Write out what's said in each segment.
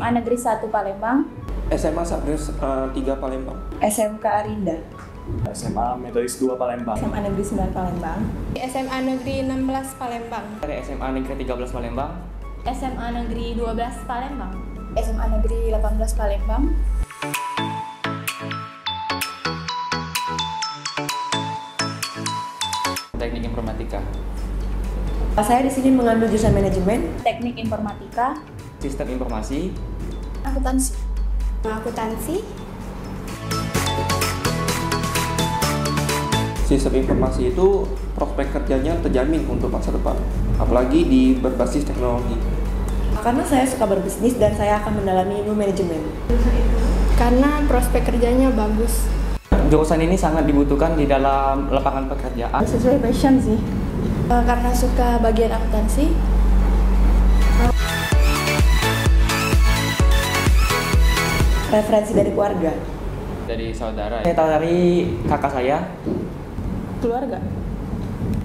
SMA Negeri 1 Palembang, SMA Sabres uh, eh, 3 Palembang, SMK Arinda, SMA Metodis 2 Palembang, SMA Negeri 9 Palembang, SMA Negeri 16 Palembang, SMA Negeri 13 Palembang, SMA Negeri 12 Palembang, SMA Negeri 18 Palembang. Teknik Informatika. Saya di sini mengambil jurusan manajemen, teknik informatika, sistem informasi, akuntansi? Akuntansi. Sistem informasi itu prospek kerjanya terjamin untuk masa depan, apalagi di berbasis teknologi. Karena saya suka berbisnis dan saya akan mendalami ilmu manajemen. Karena prospek kerjanya bagus. Jurusan ini sangat dibutuhkan di dalam lapangan pekerjaan. Sesuai passion sih. Eh, karena suka bagian akuntansi, referensi dari keluarga dari saudara ya? dari kakak saya keluarga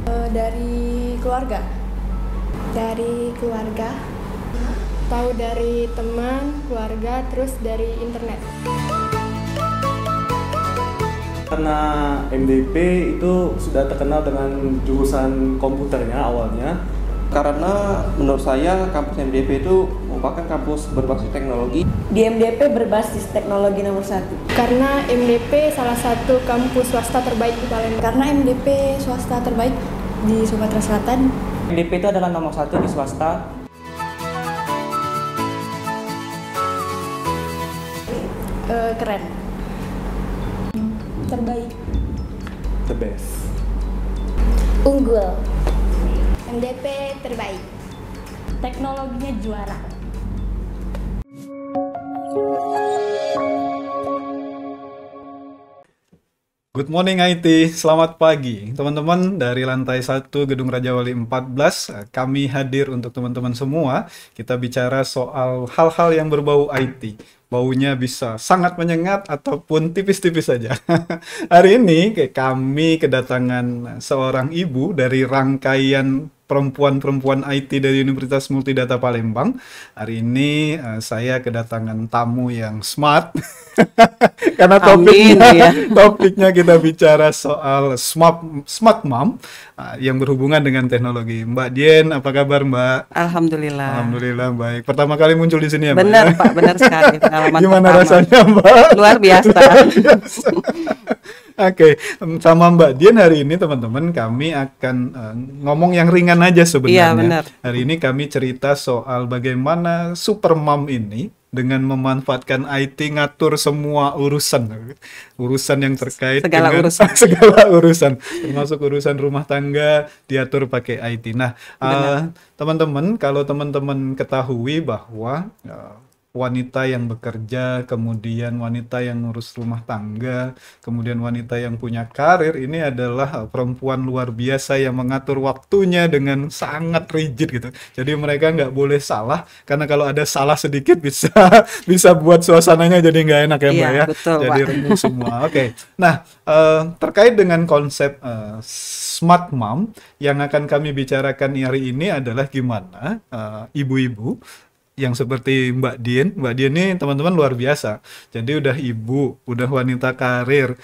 uh, dari keluarga dari keluarga tahu dari teman keluarga terus dari internet karena MDP itu sudah terkenal dengan jurusan komputernya awalnya karena menurut saya kampus MDP itu merupakan kampus berbasis teknologi di MDP berbasis teknologi nomor satu. Karena MDP salah satu kampus swasta terbaik di Palembang. Karena MDP swasta terbaik di Sumatera Selatan. MDP itu adalah nomor satu di swasta. Uh, keren. Terbaik. The best. Unggul. MDP terbaik teknologinya juara. Good morning IT, selamat pagi teman-teman dari lantai 1 Gedung Raja Wali 14 kami hadir untuk teman-teman semua kita bicara soal hal-hal yang berbau IT baunya bisa sangat menyengat ataupun tipis-tipis saja hari ini kami kedatangan seorang ibu dari rangkaian perempuan-perempuan IT dari Universitas Multidata Palembang. Hari ini uh, saya kedatangan tamu yang smart karena topiknya Amin, ya. topiknya kita bicara soal smart smart mom uh, yang berhubungan dengan teknologi. Mbak Dien, apa kabar Mbak? Alhamdulillah. Alhamdulillah baik. Pertama kali muncul di sini ya Mbak. Benar ya? Pak, benar sekali pengalaman Gimana pertama. rasanya Mbak? Luar biasa. Luar biasa. Oke, okay. sama Mbak Dian hari ini teman-teman kami akan uh, ngomong yang ringan ringan aja iya, sebenarnya. Iya, benar. Hari ini kami cerita soal bagaimana mom ini dengan memanfaatkan IT ngatur semua urusan urusan yang terkait segala dengan urusan segala urusan termasuk urusan rumah tangga diatur pakai IT. Nah, eh, teman-teman uh, kalau teman-teman ketahui bahwa uh, wanita yang bekerja, kemudian wanita yang ngurus rumah tangga, kemudian wanita yang punya karir, ini adalah perempuan luar biasa yang mengatur waktunya dengan sangat rigid gitu. Jadi mereka nggak boleh salah, karena kalau ada salah sedikit bisa bisa buat suasananya jadi nggak enak ya mbak iya, ya. Betul, jadi remuk semua. Oke. Okay. Nah uh, terkait dengan konsep uh, smart mom yang akan kami bicarakan hari ini adalah gimana eh, ibu-ibu uh, ibu -ibu yang seperti Mbak Dian. Mbak Dian ini teman-teman luar biasa. Jadi udah ibu, udah wanita karir,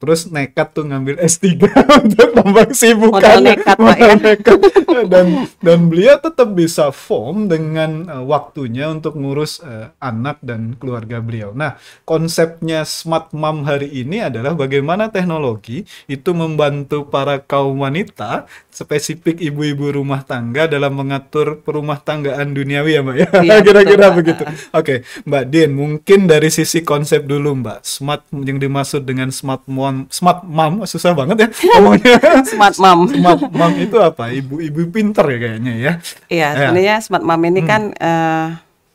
terus nekat tuh ngambil S3 untuk tambah sibukan nekat, ya. nekat. Nah, dan dan beliau tetap bisa form dengan uh, waktunya untuk ngurus uh, anak dan keluarga beliau. Nah, konsepnya smart mom hari ini adalah bagaimana teknologi itu membantu para kaum wanita, spesifik ibu-ibu rumah tangga dalam mengatur perumah tanggaan duniawi ya, Mbak ya. Iya, Kira-kira ya, begitu. Oke, okay. Mbak Din, mungkin dari sisi konsep dulu, Mbak. Smart yang dimaksud dengan smart mom mom, smart mom susah banget ya ngomongnya. smart mom. smart mom itu apa? Ibu-ibu pinter ya kayaknya ya. Iya, ya. sebenarnya smart mom ini hmm. kan uh,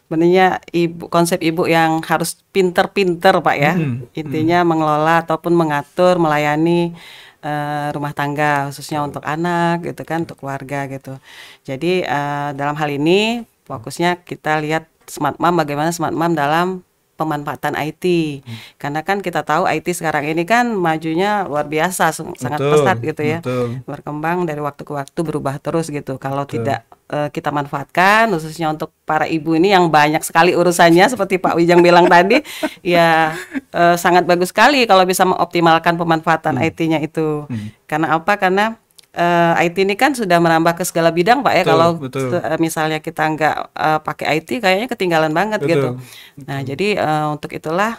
sebenarnya ibu konsep ibu yang harus pinter-pinter pak ya. Hmm. Intinya hmm. mengelola ataupun mengatur, melayani uh, rumah tangga khususnya untuk anak gitu kan, untuk keluarga gitu. Jadi uh, dalam hal ini fokusnya kita lihat smart mom bagaimana smart mom dalam pemanfaatan IT. Hmm. Karena kan kita tahu IT sekarang ini kan majunya luar biasa, sangat pesat gitu ya. Betul. Berkembang dari waktu ke waktu berubah terus gitu. Kalau betul. tidak uh, kita manfaatkan khususnya untuk para ibu ini yang banyak sekali urusannya seperti Pak Wijang bilang tadi, ya uh, sangat bagus sekali kalau bisa mengoptimalkan pemanfaatan hmm. IT-nya itu. Hmm. Karena apa? Karena uh, eh, IT ini kan sudah merambah ke segala bidang pak ya betul, kalau betul. Eh, misalnya kita nggak uh, pakai IT kayaknya ketinggalan banget betul, gitu nah betul. jadi uh, untuk itulah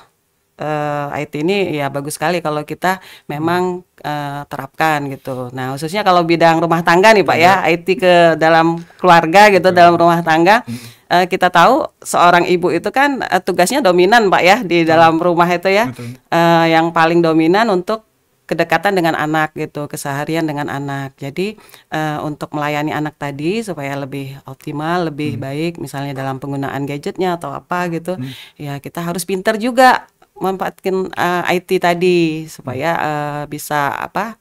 uh, IT ini ya bagus sekali kalau kita memang uh, terapkan gitu. Nah khususnya kalau bidang rumah tangga nih pak ya, IT iya. ke dalam keluarga gitu, dalam rumah tangga. Uh, kita tahu seorang ibu itu kan uh, tugasnya dominan pak ya di dalam rumah itu ya, uh, yang paling dominan untuk kedekatan dengan anak gitu, keseharian dengan anak. Jadi uh, untuk melayani anak tadi supaya lebih optimal, lebih hmm. baik misalnya dalam penggunaan gadgetnya atau apa gitu, hmm. ya kita harus pinter juga memanfaatkan uh, eh, IT tadi supaya uh, bisa apa?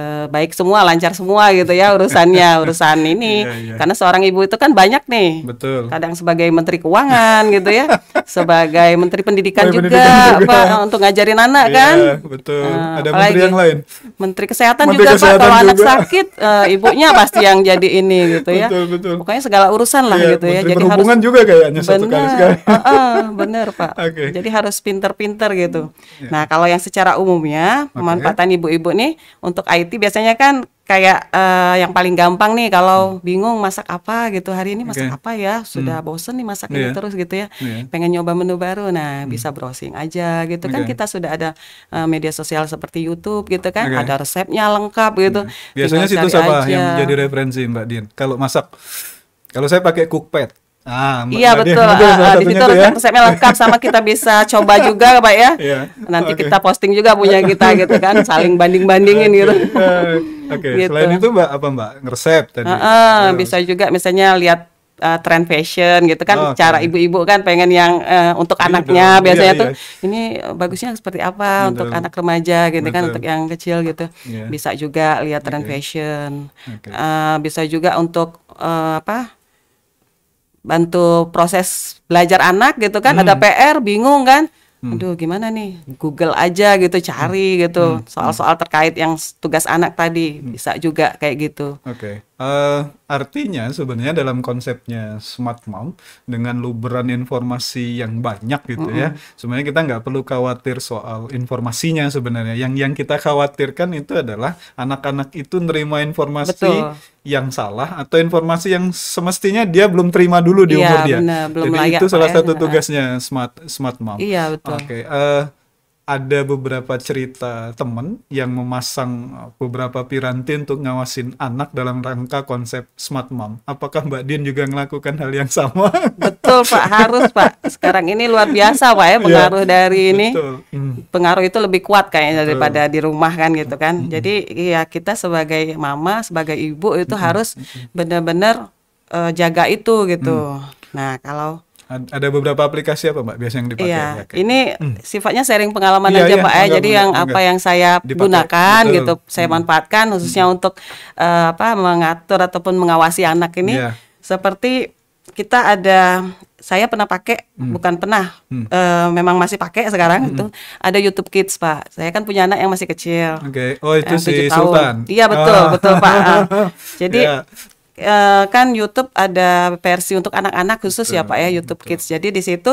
Eh, baik semua, lancar semua gitu ya urusannya, urusan ini. Yeah, yeah. Karena seorang ibu itu kan banyak nih. Betul. Kadang sebagai menteri keuangan gitu ya, sebagai menteri pendidikan, juga, pendidikan juga, Pak, eh, untuk ngajarin anak yeah, kan. betul. uh, Ada apalagi, menteri yang lain. Menteri kesehatan menteri juga kesehatan Pak, kalau juga. anak sakit uh, ibunya pasti yang jadi ini gitu ya. Betul, betul. Pokoknya segala urusan lah yeah, gitu ya. Jadi harus juga kayaknya bener, kali sekali. Uh, uh, bener, Pak. okay. Jadi harus pinter-pinter gitu. Yeah. Nah, kalau yang secara umumnya okay. ibu-ibu nih untuk IT spaghetti biasanya kan kayak uh, yang paling gampang nih kalau hmm. bingung masak apa gitu hari ini masak okay. apa ya sudah hmm. bosen nih masak yeah. ini iya. terus gitu ya yeah. pengen nyoba menu baru nah hmm. bisa browsing aja gitu okay. kan kita sudah ada uh, media sosial seperti YouTube gitu kan okay. ada resepnya lengkap gitu yeah. Hmm. biasanya situs apa aja. yang menjadi referensi Mbak Dian kalau masak kalau saya pakai cookpad Ah, iya betul. Uh, di situ ya. resepnya ya? lengkap sama kita bisa coba juga, Pak ya. Yeah. Nanti okay. kita posting juga punya kita gitu kan, saling banding-bandingin okay. gitu. Eh, oke, okay. gitu. selain itu Mbak apa Mbak? Ngeresep tadi. Uh, uh, bisa juga misalnya lihat uh, trend fashion gitu kan oh, okay. cara ibu-ibu kan pengen yang uh, untuk iya, Betul. anaknya biasanya yeah, tuh yeah. ini bagusnya seperti apa Betul. untuk anak remaja gitu kan, Betul. kan untuk yang kecil gitu yeah. bisa juga lihat trend okay. fashion okay. Uh, bisa juga untuk uh, apa bantu proses belajar anak gitu kan hmm. ada PR bingung kan hmm. aduh gimana nih Google aja gitu cari gitu. hmm. gitu soal-soal terkait yang tugas anak tadi hmm. bisa juga kayak gitu okay. Uh, artinya sebenarnya dalam konsepnya smart mom dengan luberan informasi yang banyak gitu mm -hmm. ya, sebenarnya kita nggak perlu khawatir soal informasinya sebenarnya. Yang yang kita khawatirkan itu adalah anak-anak itu nerima informasi Betul. yang salah atau informasi yang semestinya dia belum terima dulu di ya, umur dia. Bener, Jadi itu salah ya. satu tugasnya smart smart mom. Iya Oke. Okay. Uh, eh, ada beberapa cerita temen yang memasang uh, beberapa piranti untuk ngawasin anak dalam rangka konsep smart mom. Apakah Mbak Din juga melakukan hal yang sama? Betul Pak, harus Pak. Sekarang ini luar biasa Pak ya iya, pengaruh yeah, dari ini. Hmm. Pengaruh itu lebih kuat kayaknya daripada di rumah kan gitu kan. Mm. Jadi ya kita sebagai mama, sebagai ibu itu mm. harus hmm. benar-benar uh, jaga itu gitu. Mm. Nah kalau ada beberapa aplikasi apa Mbak biasanya yang dipakai? Iya, ya, ini gitu. hmm. sifatnya sharing pengalaman iya, aja iya, Pak ya. Jadi yang enggak. apa yang saya dipakai, gunakan betul. gitu, saya hmm. manfaatkan khususnya hmm. untuk uh, apa mengatur ataupun mengawasi anak ini. Yeah. Seperti kita ada saya pernah pakai hmm. bukan pernah hmm. uh, memang masih pakai sekarang hmm. itu ada YouTube Kids pak saya kan punya anak yang masih kecil okay. oh itu eh, si tahun. Sultan iya betul ah. betul pak jadi yeah uh, kan YouTube ada versi untuk anak-anak khusus ya, betul, ya Pak ya YouTube betul. Kids. Jadi di situ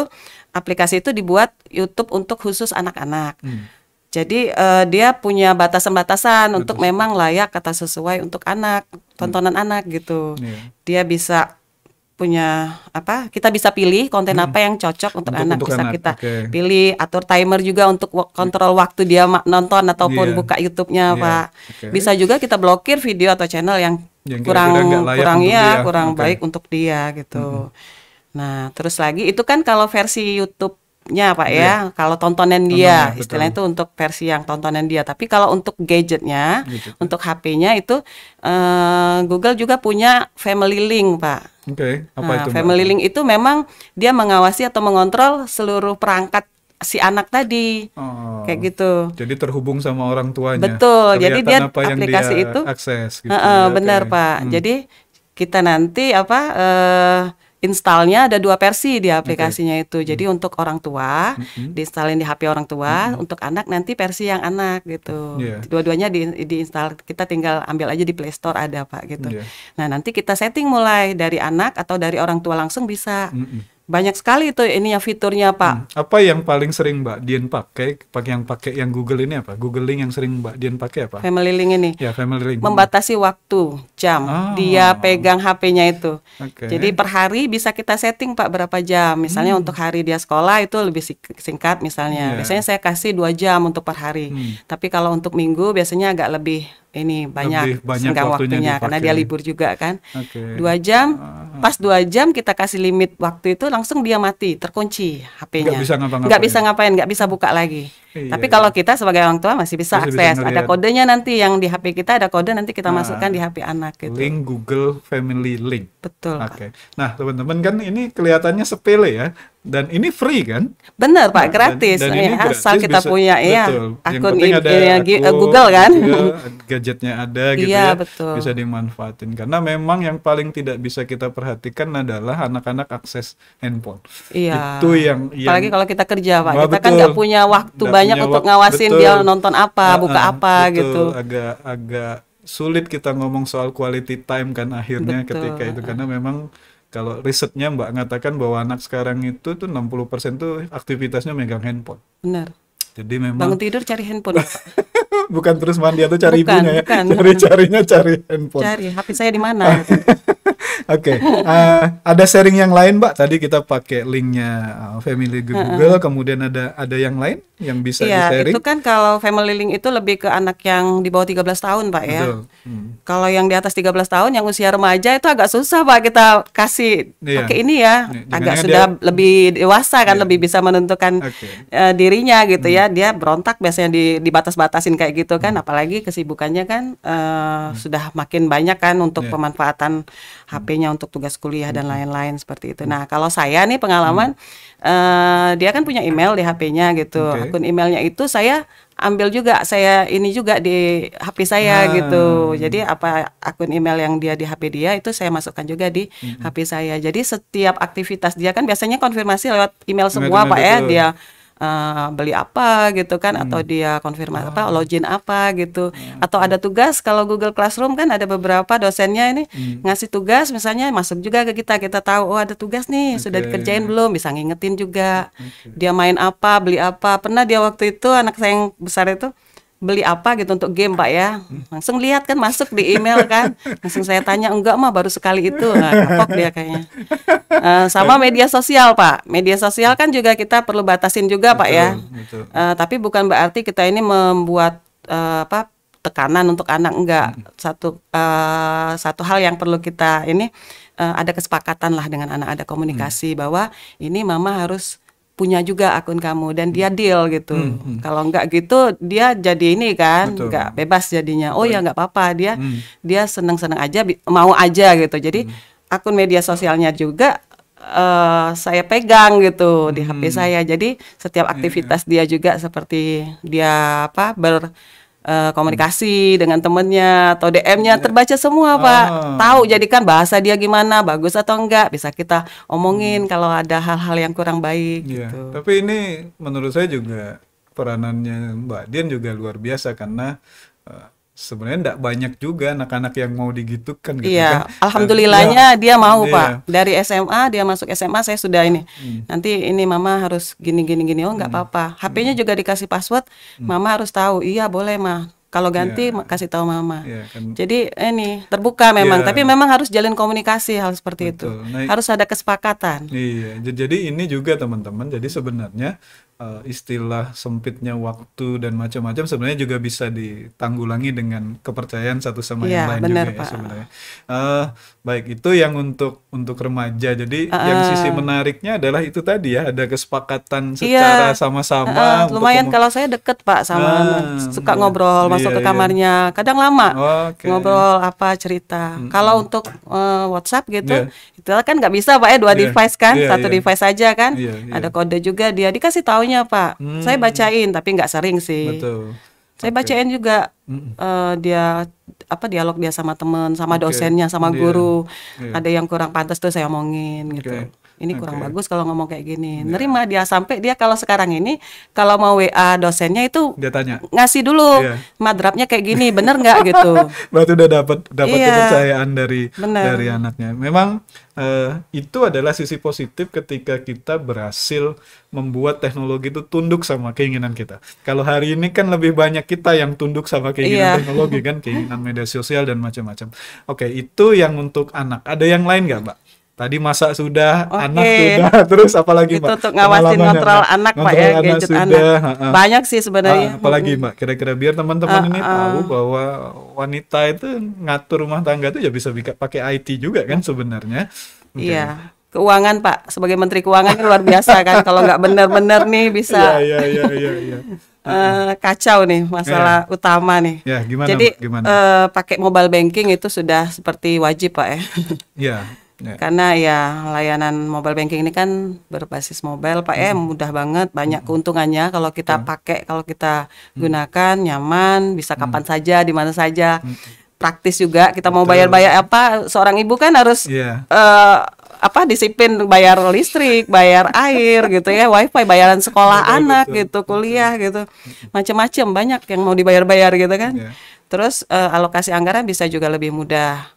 aplikasi itu dibuat YouTube untuk khusus anak-anak. Hmm. Jadi uh, dia punya batasan-batasan untuk memang layak kata sesuai untuk anak, hmm. tontonan hmm. anak gitu. Yeah. Dia bisa punya apa? Kita bisa pilih konten hmm. apa yang cocok untuk, untuk anak untuk bisa anak. kita okay. pilih atur timer juga untuk iya. kontrol waktu dia nonton ataupun yeah. buka YouTube-nya, yeah. Pak. Okay. Bisa juga kita blokir video atau channel yang yang kurang kira layak kurang ya kurang okay. baik untuk dia gitu. Mm -hmm. Nah terus lagi itu kan kalau versi YouTube nya pak yeah. ya iya. kalau tontonan dia Tontonnya, istilahnya itu untuk versi yang tontonan dia tapi kalau untuk gadgetnya Gadget. Ya. untuk HP-nya itu uh, Google juga punya family link pak Oke, okay. apa nah, itu? Family Link itu memang dia mengawasi atau mengontrol seluruh perangkat si anak tadi oh, kayak gitu jadi terhubung sama orang tuanya betul Kelihatan jadi dia apa yang aplikasi dia itu akses gitu. uh, uh, benar okay. pak hmm. jadi kita nanti apa uh, installnya ada dua versi di aplikasinya okay. itu jadi hmm. untuk orang tua hmm. diinstalin di HP orang tua hmm. untuk anak nanti versi yang anak gitu yeah. dua-duanya di diinstal kita tinggal ambil aja di Play Store ada pak gitu yeah. nah nanti kita setting mulai dari anak atau dari orang tua langsung bisa hmm banyak sekali itu ininya fiturnya, Pak. Hmm. Apa yang paling sering Mbak Dian pakai? Pakai yang pakai yang Google ini apa? Google Link yang sering Mbak Dian pakai apa? Family Link ini. Ya, Family Link. Membatasi waktu, jam. Oh. Dia pegang HP-nya itu. Okay. Jadi per hari bisa kita setting, Pak, berapa jam. Misalnya hmm. untuk hari dia sekolah itu lebih singkat misalnya. Yeah. Biasanya saya kasih dua jam untuk per hari. Hmm. Tapi kalau untuk minggu biasanya agak lebih ini banyak, Lebih banyak waktunya, waktunya karena dia libur juga kan. Okay. Dua jam, ah. pas dua jam kita kasih limit waktu itu langsung dia mati, terkunci HP-nya. Nggak bisa ngapain Nggak bisa ngapain, nggak bisa buka lagi. Iya, Tapi kalau kita sebagai orang tua masih bisa masih akses. Bisa ada kodenya nanti yang di HP kita ada kode nanti kita nah, masukkan di HP anak. Gitu. Link Google Family Link. Betul. Oke. Okay. Nah teman-teman kan ini kelihatannya sepele ya, dan ini free kan? Bener pak, gratis. Dan, dan ini eh, gratis asal kita bisa, punya iya, betul. ya akun Yang ada ya, akun, Google kan, gadgetnya ada iya, gitu ya, betul. bisa dimanfaatin. Karena memang yang paling tidak bisa kita perhatikan adalah anak-anak akses handphone. Iya. Itu yang, yang apalagi kalau kita kerja pak, kita betul. kan nggak punya waktu gak banyak punya untuk wak ngawasin betul. dia nonton apa, uh, buka apa betul. gitu. Agak-agak sulit kita ngomong soal quality time kan akhirnya betul. ketika itu karena memang kalau risetnya Mbak ngatakan bahwa anak sekarang itu tuh 60% tuh aktivitasnya megang handphone. Benar. Jadi memang bangun tidur cari handphone. bukan terus mandi atau cari bukan, ibunya ya. Bukan. Cari carinya cari handphone. Cari HP saya di mana? Oke, okay. uh, eh, ada sharing yang lain, Mbak. Tadi kita pakai linknya eh, Family Google, uh -uh. kemudian ada ada yang lain yang bisa iya, di sharing. Itu kan kalau Family Link itu lebih ke anak yang di bawah 13 tahun, Pak ya. Hmm. Kalau yang di atas 13 tahun, yang usia remaja itu agak susah, Pak kita kasih iya. pakai ini ya. agak sudah lebih dewasa kan, iya. lebih bisa menentukan okay. uh, eh, dirinya gitu ya. hmm. ya. Dia berontak biasanya di dibatas-batasin kayak gitu kan, hmm. apalagi kesibukannya kan uh, hmm. sudah makin banyak kan untuk yeah. pemanfaatan HP materinya untuk tugas kuliah dan lain-lain seperti itu. Mm. Nah, kalau saya nih pengalaman uh, dia kan punya email di HP-nya gitu. Okay. Akun emailnya itu saya ambil juga saya ini juga di HP saya hmm. gitu. Jadi apa akun email yang dia di HP dia itu saya masukkan juga di hmm. HP saya. Jadi setiap aktivitas dia kan biasanya konfirmasi lewat email semua email Pak ya dia uh, beli apa gitu kan hmm. atau dia konfirmasi oh. apa ah. login apa gitu hmm. atau ada tugas kalau Google Classroom kan ada beberapa dosennya ini hmm. ngasih tugas misalnya masuk juga ke kita kita tahu oh ada tugas nih okay. sudah dikerjain belum bisa ngingetin juga okay. dia main apa beli apa pernah dia waktu itu anak saya yang besar itu beli apa gitu untuk game pak ya langsung lihat kan masuk di email kan langsung saya tanya enggak mah baru sekali itu nah, kapok dia kayaknya uh, sama media sosial pak media sosial kan juga kita perlu batasin juga betul, pak ya Uh, tapi bukan berarti kita ini membuat uh, apa tekanan untuk anak enggak satu uh, satu hal yang perlu kita ini uh, ada kesepakatan lah dengan anak ada komunikasi hmm. bahwa ini mama harus punya juga akun kamu dan dia hmm. deal gitu. Hmm, hmm. Kalau enggak gitu dia jadi ini kan enggak bebas jadinya. Oh Betul. ya enggak apa-apa dia hmm. dia seneng-seneng aja mau aja gitu. Jadi hmm. akun media sosialnya juga uh, saya pegang gitu hmm. di HP saya. Jadi setiap iya, iya. aktivitas yeah. dia juga seperti dia apa ber uh, komunikasi hmm. dengan temennya atau DM-nya iya. terbaca semua ah. pak tahu jadikan bahasa dia gimana bagus atau enggak bisa kita omongin hmm. kalau ada hal-hal yang kurang baik ya, gitu tapi ini menurut saya juga peranannya Mbak Dian juga luar biasa karena uh, sebenarnya tidak banyak juga anak-anak yang mau digitukan gitu iya, kan. Alhamdulillahnya ya, dia mau iya. Pak. Dari SMA dia masuk SMA saya sudah ini. Hmm. Nanti ini mama harus gini gini gini oh nggak hmm. apa-apa. HP-nya hmm. juga dikasih password. Hmm. Mama harus tahu. Iya boleh mah. Kalau iya. ganti yeah. kasih tahu mama. Yeah, kan. Jadi ini terbuka memang, yeah. tapi memang harus jalin komunikasi hal seperti Betul. itu. Nah, harus ada kesepakatan. Iya, jadi ini juga teman-teman. Jadi sebenarnya uh, istilah sempitnya waktu dan macam-macam sebenarnya juga bisa ditanggulangi dengan kepercayaan satu sama ya, yang lain bener, juga ya Pak. ya sebenarnya. Uh, baik itu yang untuk untuk remaja. Jadi uh, yang sisi menariknya adalah itu tadi ya ada kesepakatan iya. secara sama-sama. uh, lumayan kalau saya deket Pak sama uh, suka iya. ngobrol iya, masuk ke iya. kamarnya. Iya. Kadang lama okay. ngobrol apa cerita. Mm -hmm. Kalau untuk uh, WhatsApp gitu yeah. itu kan nggak bisa Pak ya dua yeah. device kan yeah, satu yeah. device aja kan. Yeah, yeah. Ada kode juga dia dikasih tahu contohnya Pak. Hmm. Saya bacain tapi nggak sering sih. Betul. Saya okay. bacain juga mm. uh, dia apa dialog dia sama temen, sama okay. dosennya, sama iya. guru. Yeah. Ada yang kurang pantas tuh saya omongin gitu ini kurang okay. bagus kalau ngomong kayak gini. Yeah. Nerima dia sampai dia kalau sekarang ini kalau mau WA dosennya itu dia tanya. ngasih dulu yeah. madrapnya kayak gini, bener nggak gitu. Berarti udah dapat dapat yeah. kepercayaan dari bener. dari anaknya. Memang uh, itu adalah sisi positif ketika kita berhasil membuat teknologi itu tunduk sama keinginan kita. Kalau hari ini kan lebih banyak kita yang tunduk sama keinginan yeah. teknologi kan, keinginan media sosial dan macam-macam. Oke, okay, itu yang untuk anak. Ada yang lain nggak, Mbak? Tadi masa sudah, okay. anak sudah, terus apalagi Mbak? Itu untuk ngawasin kontrol mbak. anak Pak ya, gadget anak. Sudah, anak. Banyak sih sebenarnya. Ah, apalagi Mbak, kira-kira biar teman-teman ini ah, tahu ah. bahwa wanita itu ngatur rumah tangga itu ya bisa pakai IT juga kan sebenarnya. Iya keuangan Pak sebagai Menteri Keuangan kan luar biasa kan kalau nggak benar-benar nih bisa ya, ya, ya, ya, kacau nih masalah iya. utama nih. Ya, gimana, Jadi gimana? Eh, pakai mobile banking itu sudah seperti wajib Pak ya. Iya. Yeah. Karena ya layanan mobile banking ini kan berbasis mobile, Pak. Mm. ya mudah banget, banyak mm. keuntungannya kalau kita yeah. pakai, kalau kita mm. gunakan nyaman, bisa mm. kapan mm. saja, di mana saja. Mm. Praktis juga. Kita Betul. mau bayar-bayar apa? Seorang ibu kan harus yeah. Iya. uh, apa disiplin bayar listrik, bayar air gitu ya, wifi bayaran sekolah betul, anak gitu, kuliah betul. gitu. gitu. Macam-macam banyak yang mau dibayar-bayar gitu kan. Yeah. Terus uh, alokasi anggaran bisa juga lebih mudah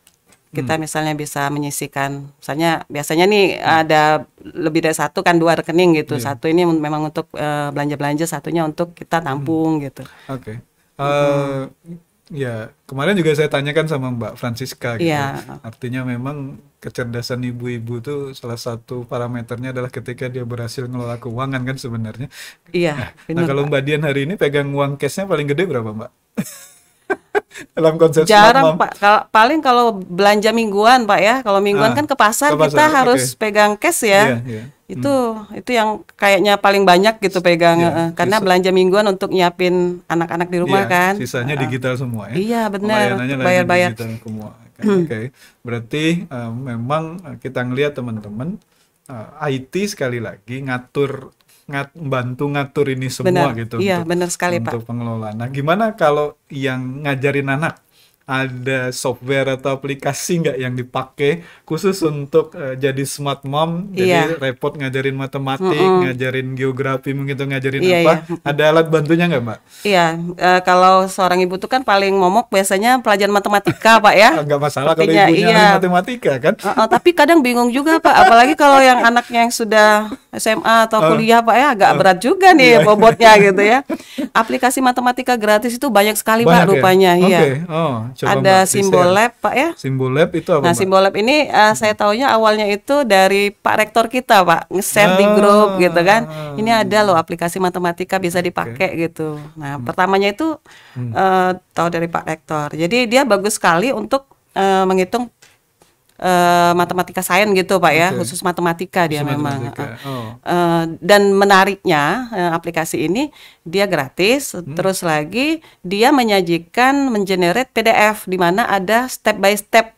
kita hmm. misalnya bisa menyisikan misalnya biasanya nih hmm. ada lebih dari satu kan dua rekening gitu yeah. satu ini memang untuk eh, belanja belanja belanja satunya untuk kita tampung hmm. gitu oke okay. uh, hmm. Eh, ya kemarin juga saya tanyakan sama mbak Francisca gitu yeah. artinya memang kecerdasan ibu-ibu itu salah satu parameternya adalah ketika dia berhasil ngelola keuangan kan sebenarnya iya nah, nah kalau mbak Dian hari ini pegang uang cashnya paling gede berapa mbak dalam konsep jarang pak kalo, paling kalau belanja mingguan pak ya kalau mingguan ah, kan ke pasar, ke pasar kita okay. harus pegang cash ya yeah, yeah. itu hmm. itu yang kayaknya paling banyak gitu iya, pegang yeah, uh, iya. karena sisa. belanja mingguan untuk nyiapin anak-anak di rumah yeah, kan sisanya digital semua ya iya benar bayar-bayar semua hmm. oke okay, hmm. okay. berarti uh, memang kita ngelihat teman-teman uh, eh, IT sekali lagi ngatur ngat bantu ngatur ini semua bener, gitu iya, untuk, sekali, untuk Pak. pengelolaan. Nah, gimana kalau yang ngajarin anak? ada software atau aplikasi nggak yang dipakai khusus untuk uh, jadi smart mom jadi yeah. repot ngajarin matematik mm -hmm. ngajarin geografi mungkin ngajarin yeah, apa yeah. ada alat bantunya nggak mbak? Iya yeah. uh, kalau seorang ibu tuh kan paling momok biasanya pelajaran matematika pak ya nggak masalah kalau ibunya iya. matematika kan uh -uh, tapi kadang bingung juga pak apalagi kalau yang anaknya yang sudah SMA atau eh. kuliah uh, pak ya agak uh, berat juga nih yeah. bobotnya gitu ya aplikasi matematika gratis itu banyak sekali banyak pak ya? rupanya iya. okay. oh Coba ada Mbak simbol share. lab Pak ya. Simbol lab itu apa? Nah, Mbak? simbol lab ini uh, saya taunya awalnya itu dari Pak Rektor kita Pak nge-share ah. di grup ah. gitu kan. Ini ada loh aplikasi matematika bisa dipakai okay. gitu. Nah hmm. pertamanya itu uh, tahu dari Pak Rektor. Jadi dia bagus sekali untuk uh, menghitung uh, matematika sains gitu pak ya okay. khusus matematika khusus dia matematika. memang oh. uh, dan menariknya uh, aplikasi ini dia gratis hmm. terus lagi dia menyajikan mengenerate PDF di mana ada step by step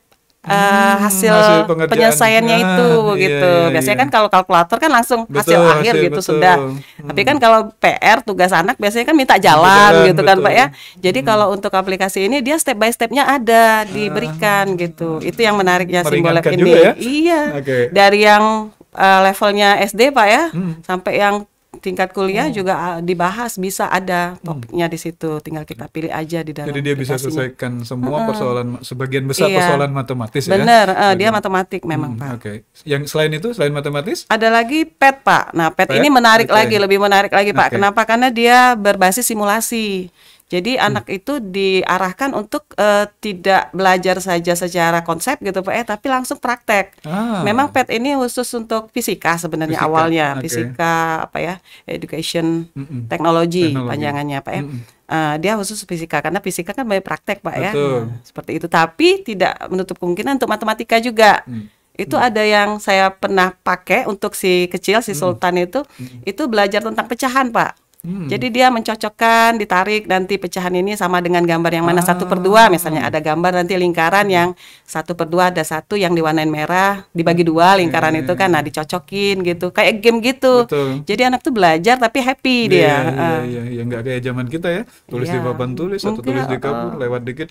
uh, hasil, hasil penyelesaiannya ah, itu iya, gitu. Iya, iya biasanya iya. kan kalau kalkulator kan langsung betul, hasil akhir hasil, gitu betul. sudah. Hmm. Tapi kan kalau hmm. PR tugas anak biasanya kan minta jalan jalan gitu betul. kan Pak ya. Jadi hmm. kalau untuk aplikasi ini dia step by stepnya ada diberikan hmm. gitu. Itu yang menariknya simbol ini. ya? Iya. Okay. Dari yang uh, levelnya SD Pak ya hmm. sampai yang tingkat kuliah hmm. juga ah, dibahas bisa ada hmm. topiknya hmm. di situ tinggal kita pilih aja di dalam jadi dia bisa selesaikan semua persoalan sebagian besar iya. persoalan matematis bener ya? uh, dia matematik memang hmm, pak oke okay. yang selain itu selain matematis ada lagi pet pak nah pet, pet? ini menarik okay. lagi lebih menarik lagi pak okay. kenapa karena dia berbasis simulasi jadi hmm. anak itu diarahkan untuk uh, tidak belajar saja secara konsep gitu Pak eh tapi langsung praktek. Ah. Memang PET ini khusus untuk fisika sebenarnya fisika. awalnya, okay. fisika apa ya? education mm -mm. teknologi panjangannya Pak ya. eh. Mm -mm. Uh, dia khusus fisika karena fisika kan banyak praktek Pak ya. Betul. ya. seperti itu tapi tidak menutup kemungkinan untuk matematika juga. Mm itu hmm. ada yang saya pernah pakai untuk si kecil si mm. Sultan hmm. itu hmm. itu belajar tentang pecahan pak Hmm. Jadi dia mencocokkan, ditarik nanti pecahan ini sama dengan gambar yang mana ah. satu per dua. Misalnya ada gambar nanti lingkaran hmm. yang satu per dua ada satu yang diwarnain merah dibagi dua hmm. lingkaran yeah. itu kan, nah dicocokin gitu, kayak game gitu. Betul. Jadi anak tuh belajar tapi happy yeah, dia. Iya yeah, iya, iya iya, nggak kayak zaman kita ya, tulis iya. di papan tulis atau tulis di kapur, uh, lewat dikit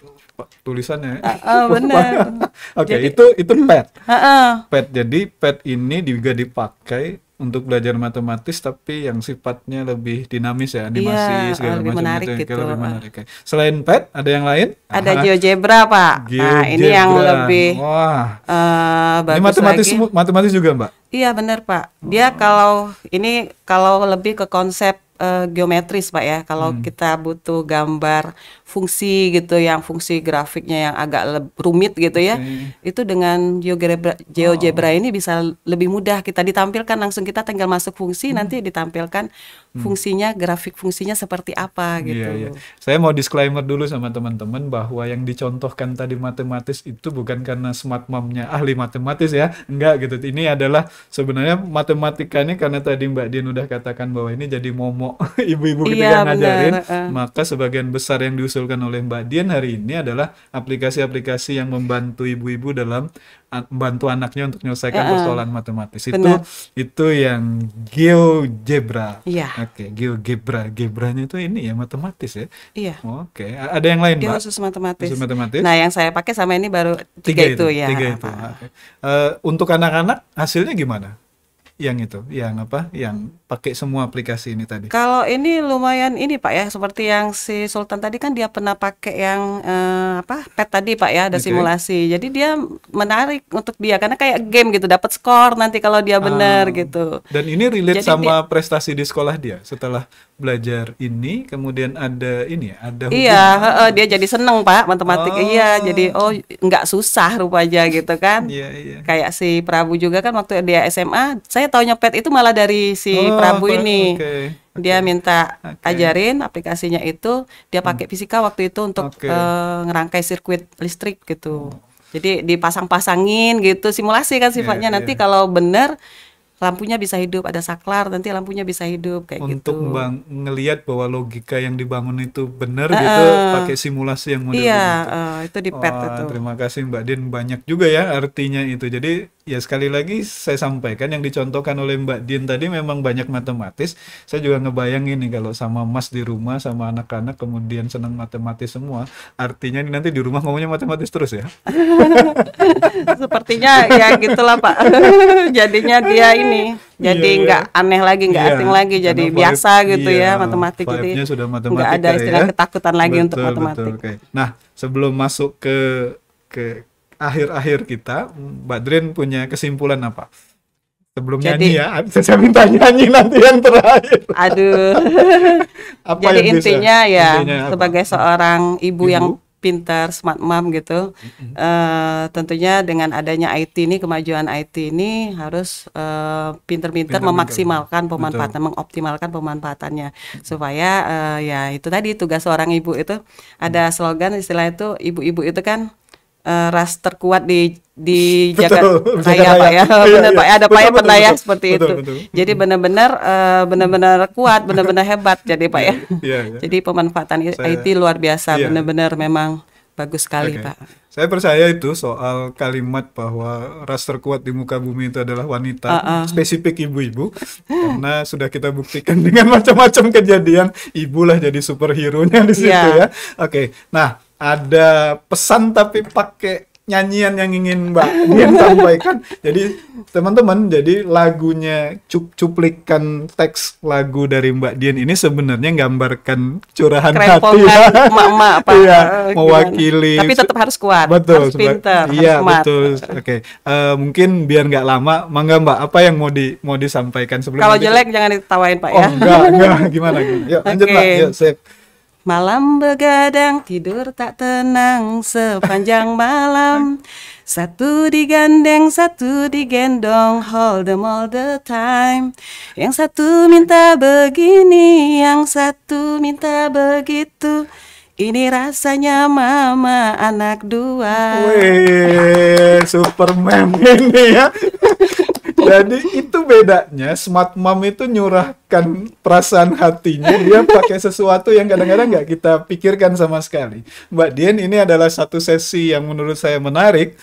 tulisannya. Uh, uh, benar. Oke okay, itu itu pet. Uh, uh. Pet jadi pet ini juga dipakai untuk belajar matematis tapi yang sifatnya lebih dinamis ya animasi iya, segala lebih macam menarik itu, gitu. lebih menarik. Ya. Selain pet ada yang lain? Ada Aha. GeoGebra pak. GeoGebra. Nah ini yang lebih Wah. Uh, bagus ini matematis lagi. matematis juga mbak? Iya benar pak. Dia oh. kalau ini kalau lebih ke konsep uh, geometris Pak ya. Kalau hmm. kita butuh gambar fungsi gitu yang fungsi grafiknya yang agak rumit gitu ya. Itu dengan GeoGebra GeoGebra oh. ini bisa lebih mudah kita ditampilkan langsung kita tinggal masuk fungsi hmm. nanti ditampilkan hmm. fungsinya grafik fungsinya seperti apa iya, gitu. yeah, yeah. Saya mau disclaimer dulu sama teman-teman bahwa yang dicontohkan tadi matematis itu bukan karena smart momnya ahli matematis ya, enggak gitu. Ini adalah sebenarnya matematikanya karena tadi Mbak Dian udah katakan bahwa ini jadi momo ibu-ibu ketika iya, ngajarin benar. Eh. maka sebagian besar yang diusulkan oleh Mbak Dian hari ini adalah aplikasi-aplikasi yang membantu ibu-ibu dalam membantu anaknya untuk menyelesaikan uh, persoalan matematis benar. itu itu yang GeoGebra Iya. oke okay, GeoGebra gebranya itu ini ya matematis ya iya oke okay. ada yang lain Dia mbak khusus matematis. khusus matematis nah yang saya pakai sama ini baru tiga, tiga itu, itu ya tiga itu ah. okay. uh, untuk anak-anak hasilnya gimana yang itu, yang apa, yang hmm. pakai semua aplikasi ini tadi. Kalau ini lumayan ini Pak ya, seperti yang si Sultan tadi kan dia pernah pakai yang eh, apa pet tadi Pak ya, ada okay. simulasi. Jadi dia menarik untuk dia karena kayak game gitu, dapat skor nanti kalau dia ah, benar ah. gitu. Dan ini relate Jadi sama dia, prestasi di sekolah dia setelah belajar ini kemudian ada ini ya, ada hukum. iya uh, dia jadi seneng pak matematik oh. iya jadi oh nggak susah rupanya gitu kan Iya iya. kayak si Prabu juga kan waktu dia SMA saya tahu nyopet itu malah dari si oh, Prabu ini okay. dia minta okay. ajarin aplikasinya itu dia pakai hmm. fisika waktu itu untuk okay. uh, eh, ngerangkai sirkuit listrik gitu oh. jadi dipasang-pasangin gitu simulasi kan iya, sifatnya yeah, nanti yeah. kalau benar lampunya bisa hidup, ada saklar nanti lampunya bisa hidup kayak Untuk gitu. Untuk ngelihat bahwa logika yang dibangun itu benar uh, gitu, pakai simulasi yang model Iya, itu, uh, eh, itu di pet itu. Terima kasih Mbak Din banyak juga ya artinya itu. Jadi ya sekali lagi saya sampaikan yang dicontohkan oleh Mbak Din tadi memang banyak matematis. Saya juga ngebayangin nih kalau sama Mas di rumah sama anak-anak kemudian senang matematis semua, artinya nanti di rumah ngomongnya matematis terus ya. Sepertinya ya gitulah Pak. Jadinya dia ini ini. Iya, jadi iya. nggak yeah, yeah. aneh lagi, nggak yeah. asing lagi, jadi biasa gitu yeah, ya matematik gitu. Sudah matematika nggak ada istilah ya. ketakutan lagi betul, untuk matematik. Betul, okay. Nah, sebelum masuk ke ke akhir-akhir kita, Mbak punya kesimpulan apa? Sebelum jadi, nyanyi ya, saya minta nyanyi nanti yang terakhir. Aduh. apa jadi yang intinya bisa? ya intinya sebagai seorang ibu, ibu yang Pintar, smart mom gitu. Mm -hmm. uh, tentunya dengan adanya IT ini kemajuan IT ini harus eh, pintar-pintar pinter memaksimalkan pemanfaatan, Betul. mengoptimalkan pemanfaatannya mm -hmm. supaya uh, ya itu tadi tugas seorang ibu itu ada hmm. slogan istilah itu ibu-ibu itu kan uh, ras terkuat di di Jakarta saya Pak ya. Iya, Benar Pak iya. ada Pak ya seperti betul, itu. Betul. Jadi hmm. benar-benar uh, benar-benar kuat, benar-benar hebat jadi Pak ya. Yeah, yeah. Iya, jadi pemanfaatan Saya, IT luar biasa, yeah. benar-benar memang bagus sekali okay. Pak. Saya percaya itu soal kalimat bahwa ras terkuat di muka bumi itu adalah wanita, uh -uh. spesifik ibu-ibu, karena sudah kita buktikan dengan macam-macam kejadian, ibulah jadi superhero-nya di situ yeah. ya. Oke, okay. nah ada pesan tapi pakai nyanyian yang ingin Mbak Dian sampaikan. Jadi teman-teman, jadi lagunya cup cuplikan teks lagu dari Mbak Dian ini sebenarnya gambarkan curahan Krempongan hati ya. emak Mama apa iya, eh, mewakili. Tapi tetap harus kuat, betul, harus pintar, iya, harus betul. Oke. Okay. Uh, eh, mungkin biar nggak lama, mangga Mbak, apa yang mau di mau disampaikan sebelum Kalau jelek jangan ditawain Pak oh, ya. Oh, enggak, enggak gimana gimana. Yuk, lanjut okay. Mbak. Yuk, Malam begadang tidur tak tenang sepanjang malam Satu digandeng, satu digendong Hold them all the time Yang satu minta begini, yang satu minta begitu ini rasanya mama anak dua. Wih, Superman ini ya. Jadi itu bedanya smart mom itu nyurahkan perasaan hatinya dia pakai sesuatu yang kadang-kadang nggak kita pikirkan sama sekali. Mbak Dian ini adalah satu sesi yang menurut saya menarik.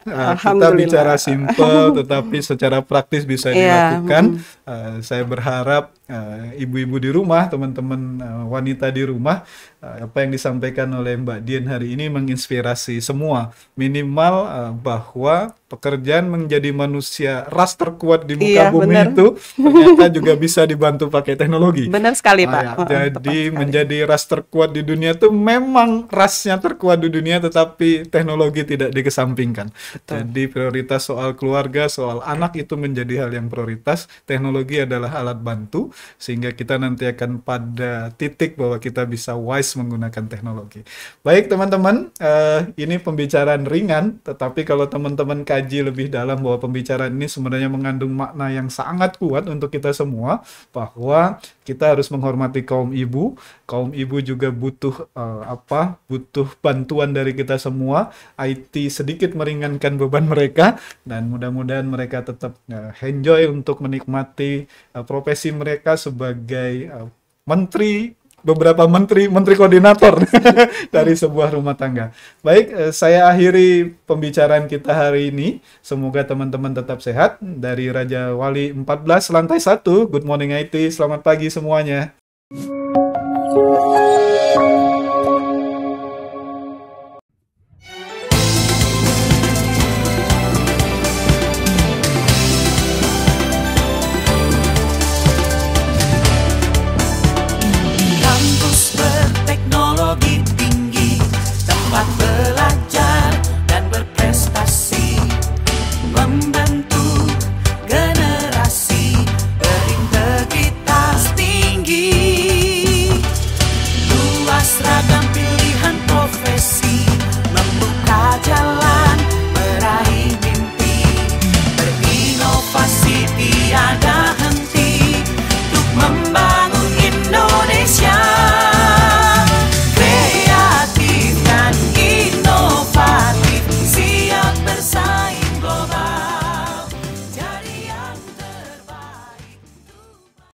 Nah, kita bicara simple tetapi secara praktis bisa iya, dilakukan. Mm. Eh, saya berharap ibu eh, ibu-ibu di rumah, teman-teman uh, wanita di rumah, uh, apa yang disampaikan oleh Mbak Dian hari ini menginspirasi semua. Minimal uh, bahwa pekerjaan menjadi manusia ras terkuat di muka iya, bumi bener. itu ternyata juga bisa dibantu pakai teknologi. Benar sekali Pak. Uh, ya, jadi sekali. menjadi ras terkuat di dunia itu memang rasnya terkuat di dunia, tetapi teknologi tidak dikesampingkan. Betul. Jadi prioritas soal keluarga, soal anak itu menjadi hal yang prioritas. Teknologi teknologi adalah alat bantu sehingga kita nanti akan pada titik bahwa kita bisa wise menggunakan teknologi. Baik teman-teman, uh, ini pembicaraan ringan tetapi kalau teman-teman kaji lebih dalam bahwa pembicaraan ini sebenarnya mengandung makna yang sangat kuat untuk kita semua bahwa kita harus menghormati kaum ibu. Kaum ibu juga butuh uh, apa? butuh bantuan dari kita semua. IT sedikit meringankan beban mereka dan mudah-mudahan mereka tetap uh, enjoy untuk menikmati uh, profesi mereka sebagai uh, menteri beberapa menteri menteri koordinator dari sebuah rumah tangga. Baik, eh, saya akhiri pembicaraan kita hari ini. Semoga teman-teman tetap sehat dari Raja Wali 14 lantai 1. Good morning IT. Selamat pagi semuanya.